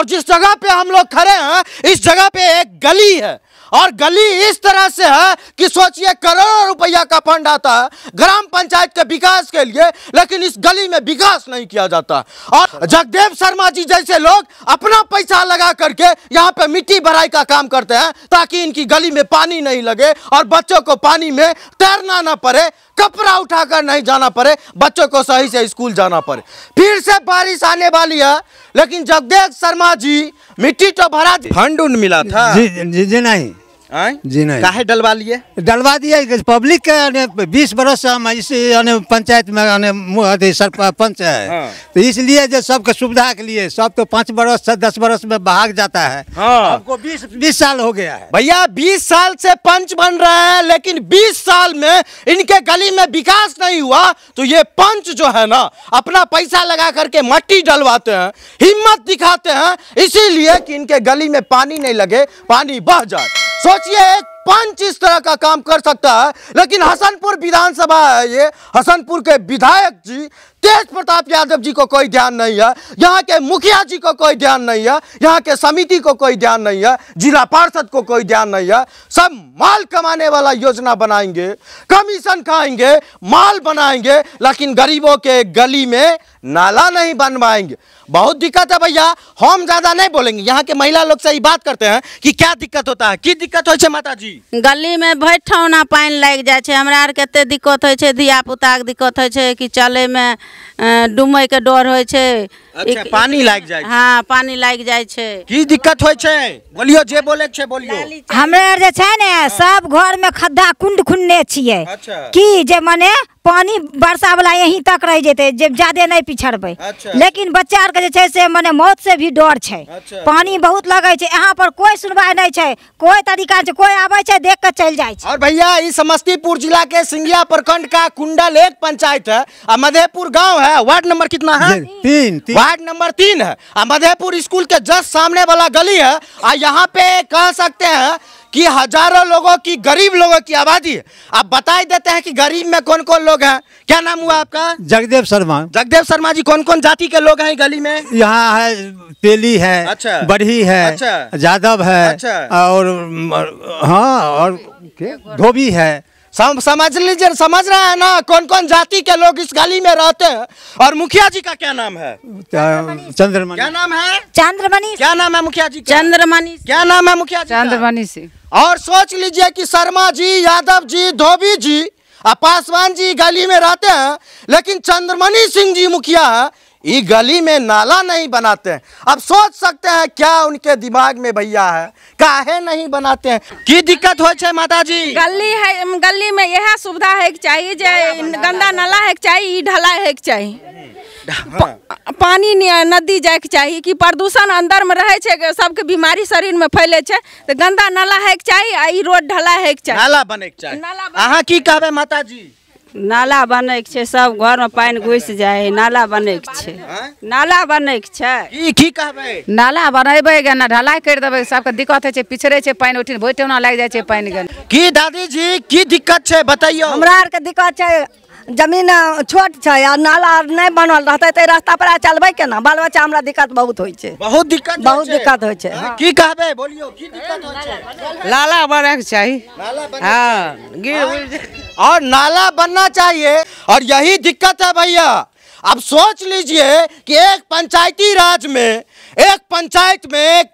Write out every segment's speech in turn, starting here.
और जिस जगह पे हम लोग खड़े हैं इस जगह पे एक गली है और गली इस तरह से है कि सोचिए करोड़ों रुपया का फंड आता है ग्राम पंचायत के विकास के लिए लेकिन इस गली में विकास नहीं किया जाता और जगदेव शर्मा जी जैसे लोग अपना पैसा लगा करके यहाँ पे मिट्टी भराई का काम करते हैं ताकि इनकी गली में पानी नहीं लगे और बच्चों को पानी में तैरना ना पड़े कपड़ा उठाकर नहीं जाना पड़े बच्चों को सही से स्कूल जाना पड़े फिर से बारिश आने वाली है लेकिन जगदेव शर्मा जी मिट्टी तो भरा फंड मिला था जी, जी, जी नहीं जी नहीं काहे डलवा लिए डलवा दिया पब्लिक के बीस बरस से हम इस पंचायत में अने सरपंच है हाँ। तो इसलिए जो सबके सुविधा के लिए सब तो पाँच बरस से दस बरस में भाग जाता है हाँ। हमको बीस बीस साल हो गया है भैया बीस साल से पंच बन रहे हैं लेकिन बीस साल में इनके गली में विकास नहीं हुआ तो ये पंच जो है ना अपना पैसा लगा करके मट्टी डलवाते हैं हिम्मत दिखाते हैं इसीलिए कि इनके गली में पानी नहीं लगे पानी बह जाए सोचिए एक पंच इस तरह का काम कर सकता है लेकिन हसनपुर विधानसभा है ये हसनपुर के विधायक जी तेज प्रताप यादव जी को कोई ध्यान नहीं है यहाँ के मुखिया जी को कोई ध्यान नहीं है यहाँ के समिति को कोई ध्यान नहीं है जिला पार्षद को कोई ध्यान नहीं है सब माल कमाने वाला योजना बनाएंगे कमीशन खाएंगे माल बनाएंगे लेकिन गरीबों के गली में नाला नहीं बनवाएंगे बहुत दिक्कत है भैया हम ज्यादा नहीं बोलेंगे यहाँ के महिला लोग से ही बात करते हैं कि क्या दिक्कत होता है की दिक्कत हो माता जी गली में भैठौना पानी लग जाए हमारा आर के दिक्कत हो धिया पुता के दिक्कत हो चले में डुमैके डर होइ छै अच्छा, पानी लागि जाइ छै हाँ पानी लागि जाइ छै की दिक्कत होइ छै बोलियो जे बोले छै बोलियो हमे आर जे छै ने सब घर में खद्दा कुंड खुनने छियै अच्छा। की जे मने पानी वर्षा वाला यहीं तक रह जेते जब ज्यादा नहीं पिछड़बे अच्छा। लेकिन बच्चा के जे से मने मौत से भी डर छै अच्छा। पानी बहुत लगे छै यहाँ पर कोई सुनवाई नहीं छै कोई तरीका छै कोई आवे छै देख के चल जाए और भैया इस समस्तीपुर जिला के सिंगिया प्रखंड का कुंडल एक पंचायत है और मधेपुर गाँव है वार्ड नंबर कितना है तीन, वार्ड नंबर तीन है और मधेपुर स्कूल के जस्ट सामने वाला गली है और यहाँ पे कह सकते हैं कि हजारों लोगों की गरीब लोगों की आबादी आप बताई देते हैं कि गरीब में कौन कौन लोग हैं क्या नाम हुआ आपका जगदेव शर्मा जगदेव शर्मा जी कौन कौन जाति के लोग हैं गली में यहाँ है तेली है अच्छा बढ़ी है अच्छा है अच्छा और हाँ और धोबी है सम, समझ लीजिए समझ रहे हैं ना कौन कौन जाति के लोग इस गली में रहते हैं और मुखिया जी का क्या नाम है चंद्रमणि क्या नाम है चंद्रमणि क्या नाम है मुखिया जी चंद्रमणि क्या नाम है मुखिया जी चंद्रमणि सिंह और सोच लीजिए कि शर्मा जी यादव जी धोबी जी और पासवान जी गली में रहते हैं लेकिन चंद्रमणि सिंह जी मुखिया ये गली में नाला नहीं बनाते हैं अब सोच सकते हैं क्या उनके दिमाग में भैया है काहे नहीं बनाते हैं की दिक्कत हो छे माता जी गली है गली में यह सुविधा है कि चाहिए जे गंदा नाला है कि चाहिए ई ढला है कि चाहिए हाँ। पानी नदी जाए के चाहिए कि प्रदूषण अंदर में रहे छे सबके बीमारी शरीर में फैले छे तो गंदा नाला है के चाहिए आई रोड ढला है के चाहिए नाला बने के चाहिए नाला अहाँ की कहबे माता जी नाला बनै के सब घर में पानी घुस जाइ नाला बनै के नाला बनै के नाला बनेबे गन ढलाई कर देवे सबके दिक्कत है पिछड़े पानी उठी पानि लग भोटौना लागि की दादी जी की दिक्कत है बतैयो हमरा दिक्कत छै जमीन छोट है नाला नहीं बनल रहते तो रास्ता पर के ना बाल बच्चा हमारा दिक्कत बहुत हो बहुत दिक्कत बहुत दिक्कत हो नाला बने के चाहिए और नाला बनना चाहिए और यही दिक्कत है भैया अब सोच लीजिए कि एक पंचायती राज में एक पंचायत में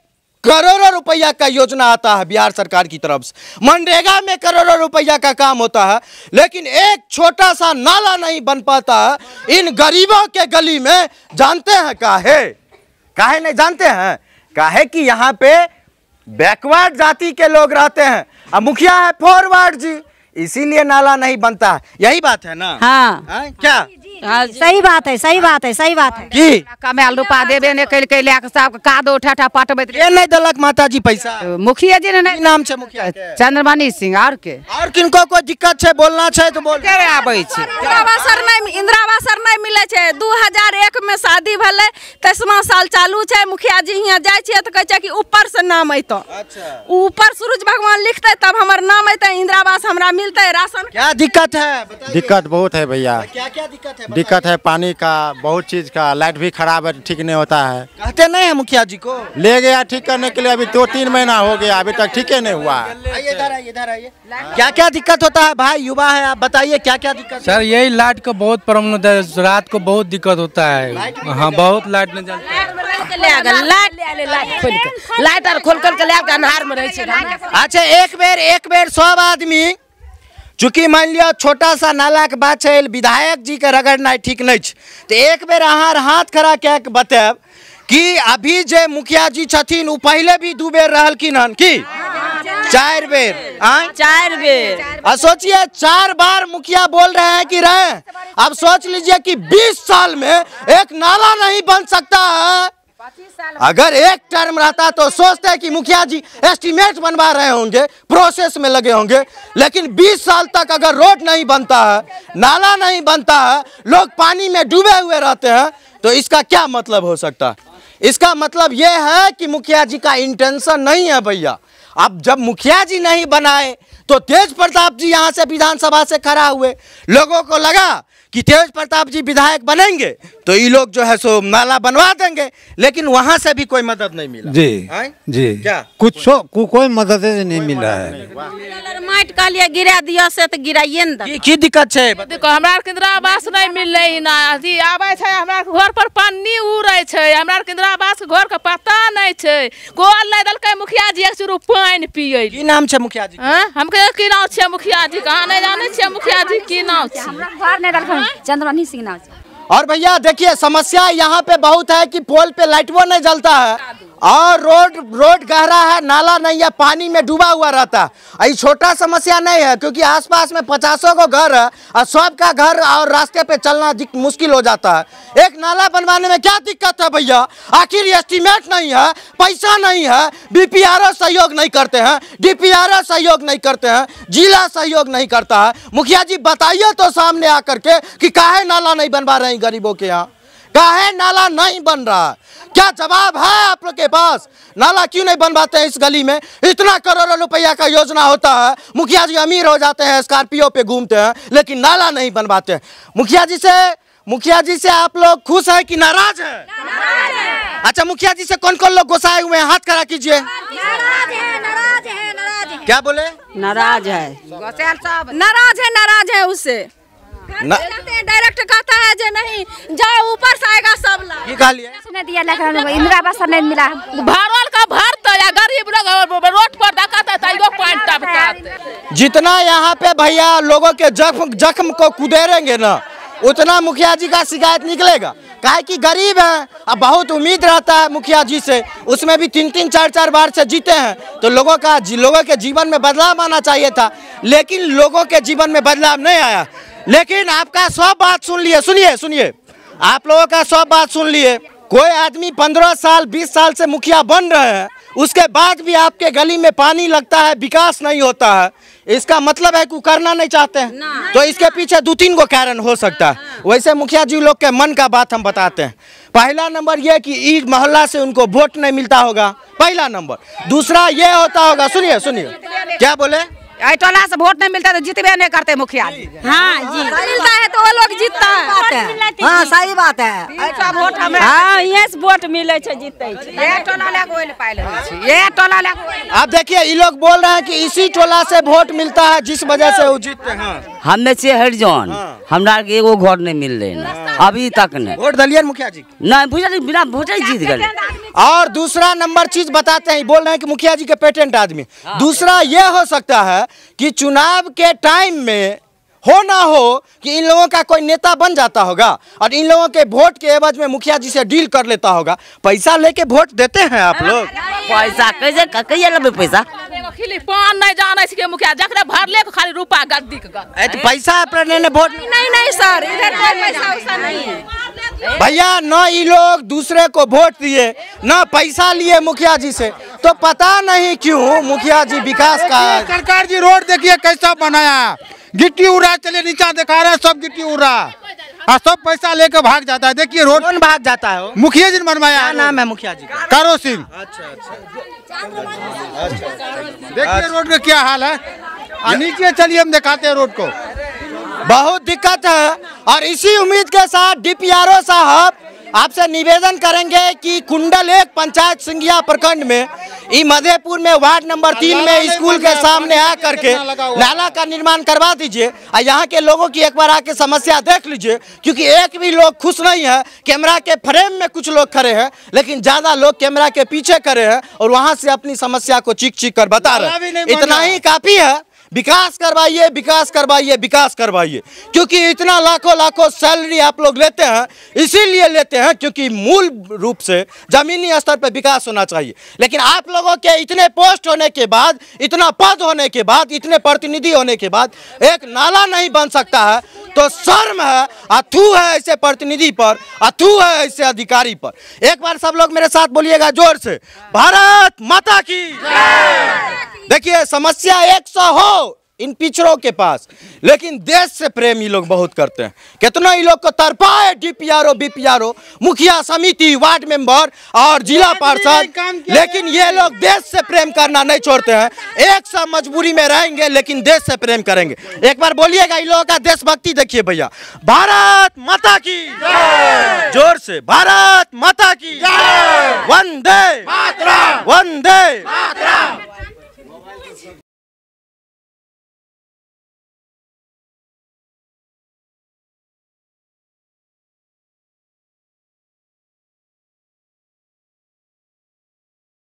करोड़ों रुपया का योजना आता है बिहार सरकार की तरफ से मनरेगा में करोड़ों रुपया का काम होता है लेकिन एक छोटा सा नाला नहीं बन पाता है इन गरीबों के गली में जानते हैं काहे काहे नहीं जानते हैं काहे कि यहाँ पे बैकवर्ड जाति के लोग रहते हैं अब मुखिया है फॉरवर्ड जी इसीलिए नाला नहीं बनता है यही बात है ना हाँ, है? क्या हाँ, हाँ, सही बात है सही बात है सही बात है की कमाल रूपा देबे ने कल के लैक सब कादो उठाठा पटबैत ए नहीं देलक जी पैसा तो मुखिया जी ने नहीं नाम छै मुखिया चंद्रमणि सिंह और के और किनको कोई दिक्कत छै बोलना छै तो बोल के आबै छै इंदिरा आवास नहीं इंदिरा आवास नहीं मिल छै दू हजार एक में शादी भले तेसवा साल चालू छै मुखिया जी हियाँ जाए तो तऽ कहै छै कि ऊपरसँ नाम अत अच्छा। ऊपर सूरज भगवान लिखते तब हमार नाम अत इन्दिरा आवास हमरा मिलतै राशन क्या दिक्कत है दिक्कत बहुत है भैया क्या क्या दिक्कत है दिक्कत है पानी का बहुत चीज का लाइट भी खराब है ठीक नहीं होता है कहते नहीं है मुखिया जी को ले गया ठीक करने के लिए अभी दो तीन महीना हो गया अभी तक ठीक नहीं हुआ क्या क्या दिक्कत होता है भाई युवा है आप बताइए क्या क्या दिक्कत सर यही लाइट का बहुत प्रॉब्लम रात को को बहुत दिक्कत होता है हाँ बहुत लाइट नहीं जलता लाइट और खोल खोल के लिया में रहे अच्छा एक बेर एक बेर सब आदमी चूंकि मान लिया छोटा सा नाला के बात छै विधायक जी के रगड़नाइ ठीक नहीं तो एक बेर अहार हाथ खड़ा क्या कऽ कि अभी जे मुखिया जी छथिन ओ पहले भी दू बेर रहा हन की चार बेर चार बेर और सोचिए चार बार मुखिया बोल रहे हैं कि रहे अब सोच लीजिए कि 20 साल में एक नाला नहीं बन सकता है अगर एक टर्म रहता तो सोचते कि मुखिया जी एस्टीमेट बनवा रहे होंगे प्रोसेस में लगे होंगे लेकिन 20 साल तक अगर रोड नहीं बनता है नाला नहीं बनता है लोग पानी में डूबे हुए रहते हैं तो इसका क्या मतलब हो सकता है इसका मतलब यह है कि मुखिया जी का इंटेंशन नहीं है भैया अब जब मुखिया जी नहीं बनाए तो तेज प्रताप जी यहाँ से विधानसभा से खड़ा हुए लोगों को लगा कि तेज प्रताप जी विधायक बनेंगे तो ये लोग जो है सो नाला बनवा देंगे लेकिन वहाँ से भी कोई मदद नहीं मिला जी आए? जी क्या कुछ को, को, कोई मदद नहीं कोई मिला है माटि कहलिए गिरा दियो से तो गिराइए ना की दिक्कत है देखो हमरा इंदिरा आवास नहीं मिल रही ना अभी आवे है हमरा घर पर पानी उड़े है हमरा इंदिरा आवास घर का पता नहीं है कल नहीं दलक मुखिया जी एक चूरू पानी पिए की नाम छे मुखिया जी हम के की नाम छे मुखिया जी कहां नहीं जाने छे मुखिया जी की नाम छे हमरा घर नहीं दलक चंद्रमणी सिंह नाम और भैया देखिए समस्या यहाँ पे बहुत है कि पोल पे लाइटवो नहीं जलता है और रोड रोड गहरा है नाला नहीं है पानी में डूबा हुआ रहता है ये छोटा समस्या नहीं है क्योंकि आसपास में पचासों को घर है और सबका घर और रास्ते पे चलना मुश्किल हो जाता है एक नाला बनवाने में क्या दिक्कत है भैया आखिर एस्टीमेट नहीं है पैसा नहीं है बीपीआरओ सहयोग नहीं करते हैं डीपीआरओ सहयोग नहीं करते हैं जिला सहयोग नहीं करता है मुखिया जी बताइए तो सामने आकर के कि काहे नाला नहीं बनवा रहे हैं गरीबों के यहाँ काहे नाला नहीं बन रहा क्या जवाब है आप लोग के पास नाला क्यों नहीं बनवाते हैं इस गली में इतना करोड़ों रुपया का योजना होता है मुखिया जी अमीर हो जाते हैं स्कॉर्पियो पे घूमते हैं लेकिन नाला नहीं बनवाते हैं मुखिया जी से मुखिया जी से आप लोग खुश है कि नाराज है, नाराज है। अच्छा मुखिया जी से कौन कौन लोग गुस्साए हुए हैं हाथ खड़ा कीजिए क्या बोले नाराज है नाराज है नाराज है उससे डायरेक्ट कहता है जो नहीं जाओ ऊपर से आएगा सब लोग इंदिरा आवास नहीं मिला भरवल का भरता तो या गरीब लोग रोड पर तो जितना यहाँ पे भैया लोगों के जख्म जख्म को कुदेरेंगे ना उतना मुखिया जी का शिकायत निकलेगा काहे कि गरीब है अब बहुत उम्मीद रहता है मुखिया जी से उसमें भी तीन तीन चार चार बार से जीते हैं तो लोगों का लोगों के जीवन में बदलाव आना चाहिए था लेकिन लोगों के जीवन में बदलाव नहीं आया लेकिन आपका सब बात सुन लिए सुनिए सुनिए आप लोगों का सब बात सुन लिए कोई आदमी पंद्रह साल बीस साल से मुखिया बन रहे हैं उसके बाद भी आपके गली में पानी लगता है विकास नहीं होता है इसका मतलब है कि करना नहीं चाहते हैं तो इसके पीछे दो तीन को कारण हो सकता है हाँ, हाँ। वैसे मुखिया जी लोग के मन का बात हम बताते हैं पहला नंबर ये कि ई मोहल्ला से उनको वोट नहीं मिलता होगा पहला नंबर दूसरा ये होता होगा सुनिए सुनिए क्या बोले ऐटोला से वोट नहीं मिलता तो जितबे नहीं करते मुखिया जी हाँ जी जीतता है हाँ, हाँ सही बात है ऐसा वोट हमें हाँ यहाँ वोट मिले जीतते अब देखिए ये लोग बोल रहे हैं कि इसी टोला से वोट मिलता है जिस वजह से वो जीतते हैं हाँ। हमें से हर जौन हमारा हाँ। एगो घर नहीं मिल रहे अभी तक नहीं वोट दलियन मुखिया जी नहीं जी बिना वोट जीत गए और दूसरा नंबर चीज बताते हैं बोल रहे हैं कि मुखिया जी के पेटेंट आदमी दूसरा ये हो सकता है कि चुनाव के टाइम में हो ना हो कि इन लोगों का कोई नेता बन जाता होगा और इन लोगों के वोट के एवज में मुखिया जी से डील कर लेता होगा पैसा लेके वोट देते हैं आप लोग पैसा कैसे कैसे पैसा पान नहीं जाने सके मुखिया जकरे भर ले खाली रूपा गद्दी के तो पैसा अपने लेने वोट नहीं नहीं सर इधर कोई पैसा उसा नहीं भैया न ये लोग दूसरे को वोट दिए न पैसा लिए मुखिया जी से तो पता नहीं क्यों मुखिया जी विकास का सरकार जी रोड देखिए कैसा बनाया गिट्टी रहा चलिए नीचा दिखा रहा है सब गिट्टी रहा है सब पैसा लेकर भाग जाता है देखिए रोड कौन भाग जाता है मुखिया जी ने बनवाया नाम है मुखिया जी करो सिंह अच्छा, अच्छा। देखिए रोड का क्या हाल है नीचे चलिए हम दिखाते हैं रोड को बहुत दिक्कत है और इसी उम्मीद के साथ डीपीआरओ साहब आपसे निवेदन करेंगे कि कुंडल एक पंचायत सिंगिया प्रखंड में ई मधेपुर में वार्ड नंबर तीन में स्कूल के सामने आ करके नाला का निर्माण करवा दीजिए और यहाँ के लोगों की एक बार आके समस्या देख लीजिए क्योंकि एक भी लोग खुश नहीं है कैमरा के फ्रेम में कुछ लोग खड़े हैं लेकिन ज़्यादा लोग कैमरा के पीछे खड़े हैं और वहाँ से अपनी समस्या को चीख चीख कर बता रहे इतना ही काफ़ी है विकास करवाइए विकास करवाइए विकास करवाइए क्योंकि इतना लाखों लाखों सैलरी आप लोग लेते हैं इसीलिए लेते हैं क्योंकि मूल रूप से ज़मीनी स्तर पर विकास होना चाहिए लेकिन आप लोगों के इतने पोस्ट होने के बाद इतना पद होने के बाद इतने प्रतिनिधि होने के बाद एक नाला नहीं बन सकता है तो शर्म है अथू है ऐसे प्रतिनिधि पर अथू है ऐसे अधिकारी पर एक बार सब लोग मेरे साथ बोलिएगा जोर से भारत माता की देखिए समस्या एक सौ हो इन पिछड़ों के पास लेकिन देश से प्रेम ये लोग बहुत करते हैं कितना ये लोग को तरपाए डीपीआरओ बीपीआरओ मुखिया समिति वार्ड मेंबर और जिला पार्षद लेकिन ये लोग देश से प्रेम करना नहीं छोड़ते हैं एक सौ मजबूरी में रहेंगे लेकिन देश से प्रेम करेंगे एक बार बोलिएगा इन लोगों का देशभक्ति देखिए भैया भारत माता की जोर से भारत माता की वंदे वंदे